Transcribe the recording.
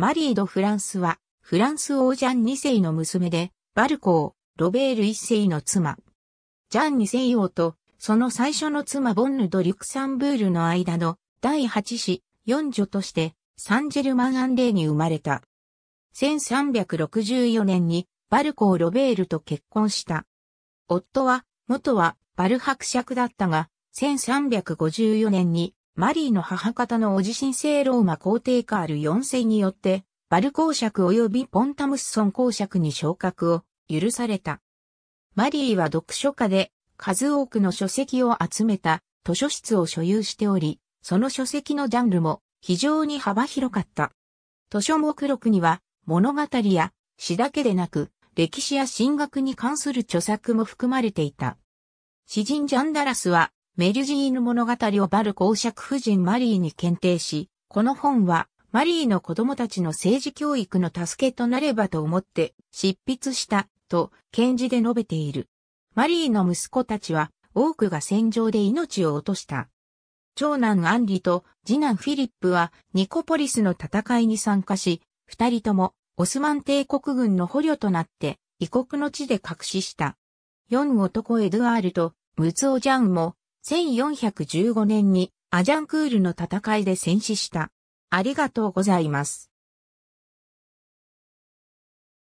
マリー・ド・フランスは、フランス王ジャン2世の娘で、バルコー、ロベール1世の妻。ジャン2世王と、その最初の妻ボンヌド・リュクサンブールの間の第8子、四女として、サンジェルマン・アンレーに生まれた。1364年に、バルコー・ロベールと結婚した。夫は、元は、バル伯爵だったが、1354年に、マリーの母方のお自身聖ローマ皇帝カール4世によって、バル公爵及びポンタムスソン公爵に昇格を許された。マリーは読書家で、数多くの書籍を集めた図書室を所有しており、その書籍のジャンルも非常に幅広かった。図書目録には物語や詩だけでなく、歴史や神学に関する著作も含まれていた。詩人ジャンダラスはメリュジーヌ物語をバル公爵夫人マリーに検定し、この本はマリーの子供たちの政治教育の助けとなればと思って執筆したと検事で述べている。マリーの息子たちは多くが戦場で命を落とした。長男アンリと次男フィリップはニコポリスの戦いに参加し、二人ともオスマン帝国軍の捕虜となって異国の地で隠しした。四男エドゥアールとムツオジャンも1415年にアジャンクールの戦いで戦死した。ありがとうございます。